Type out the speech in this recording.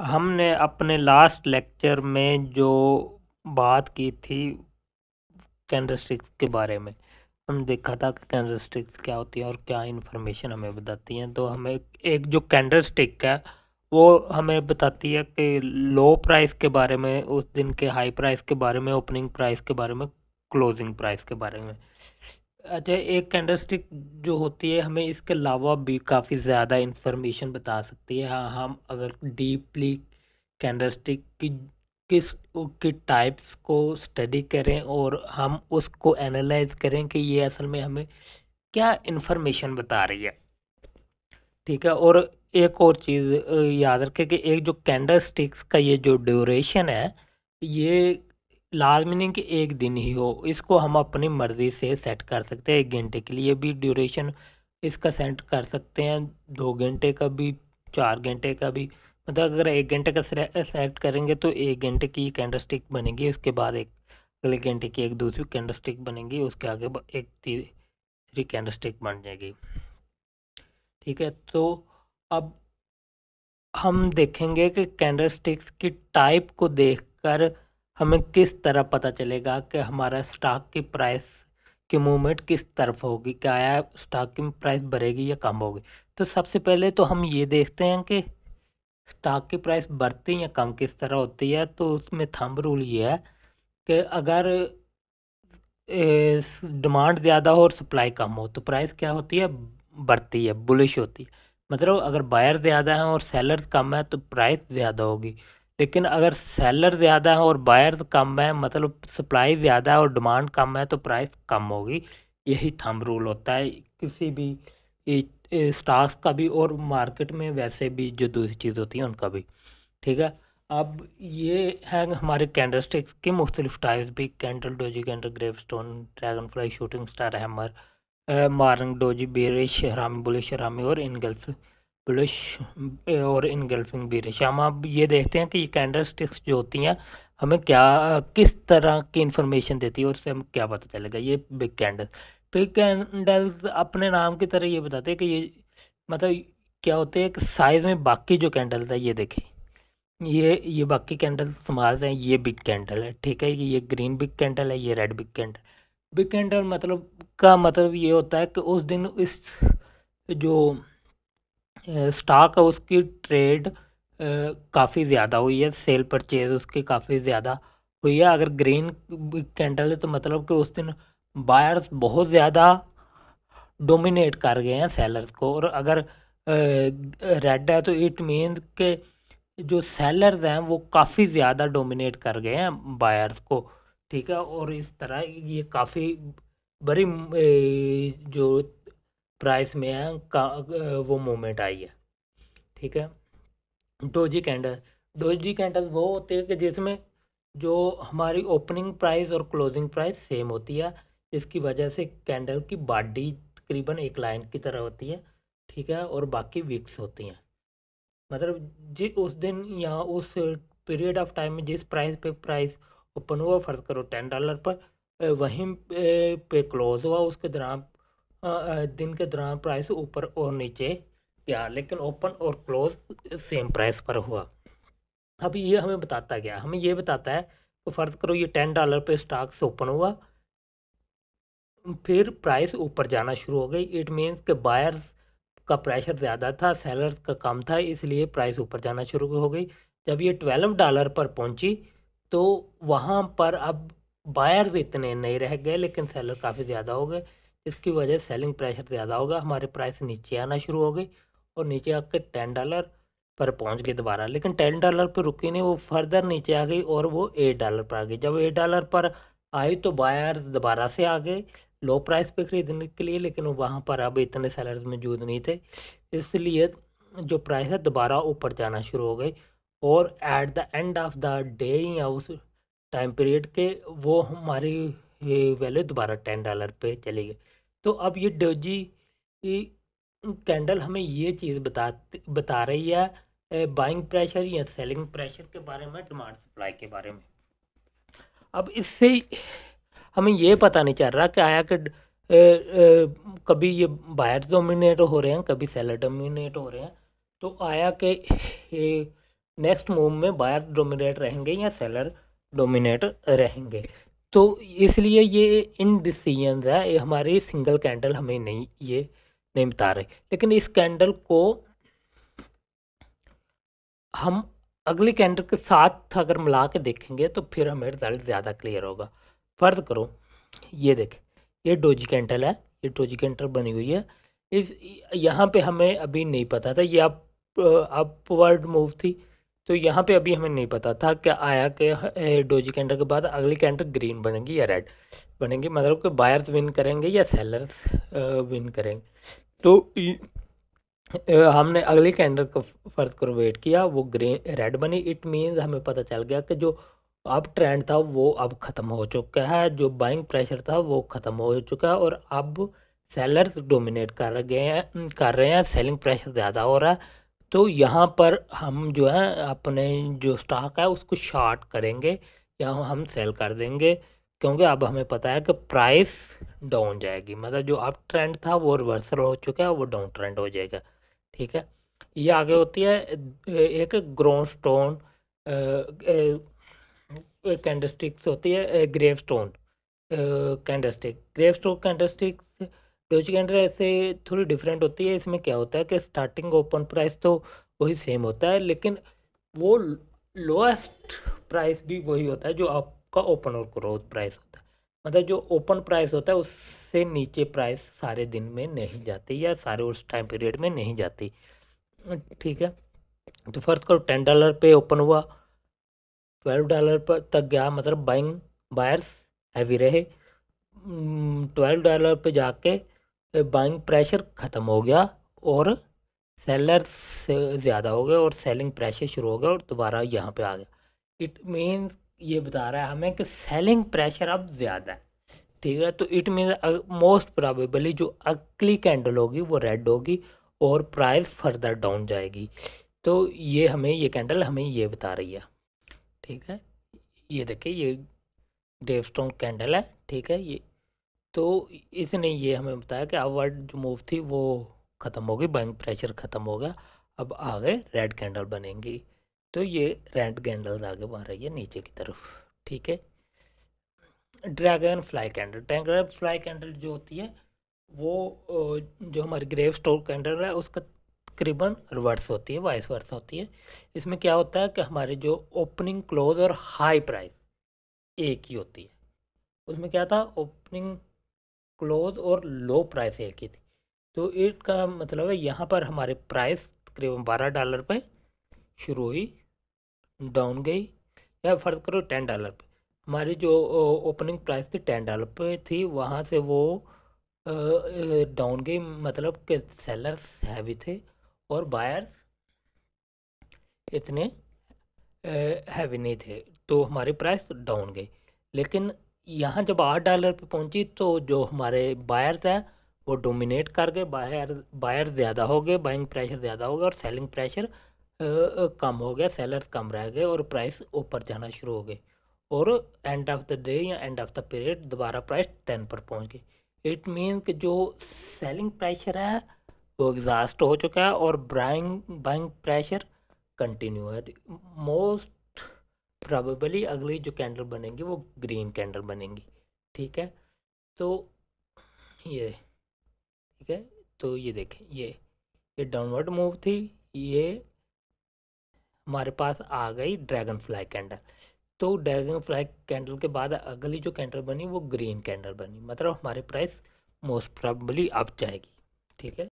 हमने अपने last lecture में जो बात की थी कैंडलस्टिक्स के बारे में हम देखा था कि कैंडलस्टिक्स क्या होती है और क्या इन्फॉर्मेशन हमें बताती हैं तो हमें एक जो कैंडलस्टिक है वो हमें बताती है कि लो प्राइस के बारे में उस दिन के हाई प्राइस के बारे में ओपनिंग प्राइस के बारे में क्लोजिंग प्राइस के बारे में अच्छा एक कैंडलस्टिक जो होती है हमें इसके अलावा भी काफ़ी ज़्यादा इंफॉर्मेशन बता सकती है हाँ हम अगर डीपली कैंडलस्टिक की किस की टाइप्स को स्टडी करें और हम उसको एनालाइज करें कि ये असल में हमें क्या इंफॉर्मेशन बता रही है ठीक है और एक और चीज़ याद रखें कि एक जो कैंडल स्टिक्स का ये जो ड्यूरेशन है ये लाजमी कि एक दिन ही हो इसको हम अपनी मर्ज़ी से सेट कर सकते हैं एक घंटे के लिए भी ड्यूरेशन इसका सेट कर सकते हैं दो घंटे का भी चार घंटे का भी मतलब अगर एक घंटे का सेट करेंगे तो एक घंटे की कैंडल स्टिक बनेगी उसके बाद एक अगले घंटे की एक दूसरी कैंडल स्टिक बनेगी उसके आगे एक तीसरी कैंडल स्टिक बन जाएगी ठीक है तो अब हम देखेंगे कि कैंडल स्टिक्स की टाइप को देखकर हमें किस तरह पता चलेगा कि हमारा स्टॉक की प्राइस की मूवमेंट किस तरफ होगी क्या आया स्टॉक की प्राइस बढ़ेगी या कम होगी तो सबसे पहले तो हम ये देखते हैं कि स्टॉक की प्राइस बढ़ती या कम किस तरह होती है तो उसमें थंब रूल ये है कि अगर डिमांड ज़्यादा हो और सप्लाई कम हो तो प्राइस क्या होती है बढ़ती है बुलिश होती है मतलब अगर बायर ज़्यादा हैं और सेलर कम है तो प्राइस ज़्यादा होगी लेकिन अगर सेलर ज़्यादा है और बायर कम है मतलब सप्लाई ज़्यादा है और डिमांड कम है तो प्राइस कम होगी यही थम रूल होता है किसी भी स्टॉक्स का भी और मार्केट में वैसे भी जो दूसरी चीज़ होती है उनका भी ठीक है अब ये है हमारे कैंडल स्टिक्स के मुख्तलिफ टाइप्स भी candle doji candle gravestone dragonfly shooting star hammer मारंग doji bearish harami bullish harami और इनगल्फ ब्लश mm, eh, और इनगल्फिंग बिरिश हम आप ये देखते हैं कि ये कैंडल स्टिक्स जो होती हैं हमें क्या किस तरह की इन्फॉर्मेशन देती है और उससे हमें क्या पता चलेगा ये बिग कैंडल बिग कैंडल्स अपने नाम की तरह ये बताते हैं कि ये मतलब क्या होते हैं कि साइज़ में बाकी जो कैंडल्स है ये देखें ये ये बाकी कैंडल स्मॉल हैं ये बिग कैंडल है ठीक है ये ग्रीन बिग कैंडल है ये red big candle big candle मतलब का मतलब ये होता है कि उस दिन इस जो स्टॉक है उसकी ट्रेड काफ़ी ज़्यादा हुई है सेल परचेज उसकी काफ़ी ज़्यादा हुई है अगर ग्रीन कैंडल है तो मतलब कि उस दिन बायर्स बहुत ज़्यादा डोमिनेट कर गए हैं सेलर्स को और अगर रेड है तो इट मीन्स के जो सेलर्स हैं वो काफ़ी ज़्यादा डोमिनेट कर गए हैं बायर्स को ठीक है और इस तरह ये काफ़ी बड़ी जो प्राइस में है का वो मूवमेंट आई है ठीक है डोजी कैंडल डोजी कैंडल वो होते हैं कि जिसमें जो हमारी ओपनिंग प्राइस और क्लोजिंग प्राइस सेम होती है इसकी वजह से कैंडल की बॉडी तकरीबन एक लाइन की तरह होती है ठीक है और बाकी विक्स होती हैं मतलब जी उस दिन या उस पीरियड ऑफ टाइम में जिस प्राइस पे प्राइस ओपन हुआ फर्ज करो टेन डॉलर पर वहीं पे क्लोज हुआ उसके दौरान दिन के दौरान प्राइस ऊपर और नीचे गया लेकिन ओपन और क्लोज सेम प्राइस पर हुआ अब ये हमें बताता गया हमें ये बताता है तो फ़र्ज़ करो ये टेन डॉलर पे स्टॉक्स ओपन हुआ फिर प्राइस ऊपर जाना शुरू हो गई इट मीन्स कि बायर्स का प्रेशर ज़्यादा था सेलर्स का कम था इसलिए प्राइस ऊपर जाना शुरू हो गई जब ये ट्वेल्व डॉलर पर पहुंची तो वहाँ पर अब बायर्स इतने नहीं रह गए लेकिन सेलर काफ़ी ज़्यादा हो गए इसकी वजह सेलिंग प्रेशर ज़्यादा होगा हमारे प्राइस नीचे आना शुरू हो गई और नीचे आकर टेन डॉलर पर पहुंच गए दोबारा लेकिन टेन डॉलर पर रुकी नहीं वो फर्दर नीचे आ गई और वो एट डॉलर पर आ गई जब एट डॉलर पर आई तो बायर दोबारा से आ गए लो प्राइस पे ख़रीदने के लिए लेकिन वहाँ पर अब इतने सेलर्स मौजूद नहीं थे इसलिए जो प्राइस है दोबारा ऊपर जाना शुरू हो गई और at the end of the day या उस टाइम पीरियड के वो हमारी वैल्यू दोबारा टेन डॉलर पे चली गई तो अब ये डोजी कैंडल हमें ये चीज़ बता बता रही है बाइंग प्रेशर या सेलिंग प्रेशर के बारे में डिमांड सप्लाई के बारे में अब इससे हमें ये पता नहीं चल रहा कि आया कि कभी ये बायर डोमिनेट हो रहे हैं कभी सेलर डोमिनेट हो रहे हैं तो आया कि नेक्स्ट मूव में बायर डोमिनेट रहेंगे या सेलर डोमिनेट रहेंगे तो इसलिए ये डिसीजन है ये हमारे सिंगल कैंडल हमें नहीं ये नहीं बता रहे लेकिन इस कैंडल को हम अगले कैंडल के साथ अगर मिला के देखेंगे तो फिर हमें रिजल्ट ज़्यादा क्लियर होगा फर्ज करो ये देखें ये डोजी कैंडल है ये डोजी कैंडल बनी हुई है इस यहाँ पे हमें अभी नहीं पता था ये अप अपवर्ड मूव थी तो यहाँ पे अभी हमें नहीं पता था कि आया के डोजी कैंडर के बाद अगली कैंटर ग्रीन बनेगी या रेड बनेगी मतलब कि बायर्स विन करेंगे या सेलर्स विन करेंगे तो हमने अगली कैंडल को फर्ज कर वेट किया वो ग्रीन रेड बनी इट मीन्स हमें पता चल गया कि जो अब ट्रेंड था वो अब ख़त्म हो चुका है जो बाइंग प्रेशर था वो ख़त्म हो चुका है और अब सेलर्स डोमिनेट कर गए हैं कर रहे हैं सेलिंग प्रेशर ज़्यादा हो रहा है तो यहाँ पर हम जो है अपने जो स्टॉक है उसको शॉर्ट करेंगे या हम सेल कर देंगे क्योंकि अब हमें पता है कि प्राइस डाउन जाएगी मतलब जो अप ट्रेंड था वो रिवर्सल हो चुका है वो डाउन ट्रेंड हो जाएगा ठीक है ये आगे होती है एक ग्रोन स्टोन कैंडस्टिक्स होती है gravestone candlestick gravestone candlesticks doji candle ऐसे थोड़ी डिफरेंट होती है इसमें क्या होता है कि स्टार्टिंग ओपन प्राइस तो वही सेम होता है लेकिन वो लोएस्ट प्राइस भी वही होता है जो आपका ओपन और ग्रोथ प्राइस होता है मतलब जो ओपन प्राइस होता है उससे नीचे प्राइस सारे दिन में नहीं जाती या सारे उस टाइम पीरियड में नहीं जाती ठीक है तो फर्स्ट करो टेन डॉलर पे ओपन हुआ ट्वेल्व डॉलर पर तक गया मतलब बाइंग बायर्स हैवी रहे ट्वेल्व हम्म, डॉलर पे जाके बाइंग प्रेशर ख़त्म हो गया और सेलर ज़्यादा हो गए और सेलिंग प्रेशर शुरू हो गया और दोबारा यहाँ पे आ गया इट मीन्स ये बता रहा है हमें कि सेलिंग प्रेशर अब ज़्यादा है ठीक है तो इट मीन्स मोस्ट प्रॉबेबली जो अगली कैंडल होगी वो रेड होगी और प्राइस फर्दर डाउन जाएगी तो ये हमें ये कैंडल हमें ये बता रही है ठीक है ये देखिए ये डेवस्टोन कैंडल है ठीक है ये तो इसने ये हमें बताया कि अवर्ड जो मूव थी वो ख़त्म होगी बाइंग बैंक प्रेशर ख़त्म हो गया अब आगे रेड कैंडल बनेंगी तो ये रेड कैंडल आगे बढ़ रही है नीचे की तरफ ठीक है dragonfly candle dragonfly candle जो होती है वो जो हमारी ग्रेव स्टोर कैंडल है उसका तकरीबन रिवर्स होती है वाइस वर्स होती है इसमें क्या होता है कि हमारे जो ओपनिंग क्लोज और हाई प्राइस एक ही होती है उसमें क्या था ओपनिंग क्लोज और लो प्राइस है की थी तो इट का मतलब है यहाँ पर हमारे प्राइस तकरीबन बारह डॉलर पे शुरू हुई डाउन गई या फ़र्ज़ करो टेन डॉलर पे हमारी जो ओपनिंग प्राइस थी टेन डॉलर पे थी वहाँ से वो डाउन गई मतलब कि सेलर्स हैवी थे और बायर्स इतने हैवी नहीं थे तो हमारी प्राइस डाउन गई लेकिन यहाँ जब आठ डॉलर पे पहुँची तो जो हमारे बायर थे वो डोमिनेट कर गए बायर बायर ज़्यादा हो गए बाइंग प्रेशर ज़्यादा हो गया और सेलिंग प्रेशर कम हो गया सेलर्स कम रह गए और प्राइस ऊपर जाना शुरू हो गए और एंड ऑफ द डे या एंड ऑफ द पीरियड दोबारा प्राइस टेन पर पहुँच गई इट मीन कि जो सेलिंग प्रेशर है वो एग्जास्ट हो चुका है और बाइंग बाइंग प्रेशर कंटिन्यू है मोस्ट प्रॉबली अगली जो कैंडल बनेंगी वो ग्रीन कैंडल बनेंगी ठीक है तो ये ठीक है तो ये देखें ये ये डाउनवर्ड मूव थी ये हमारे पास आ गई ड्रैगन फ्लाई कैंडल तो ड्रैगन फ्लाई कैंडल के बाद अगली जो कैंडल बनी वो ग्रीन कैंडल बनी मतलब हमारे प्राइस मोस्ट प्रॉबली अप जाएगी ठीक है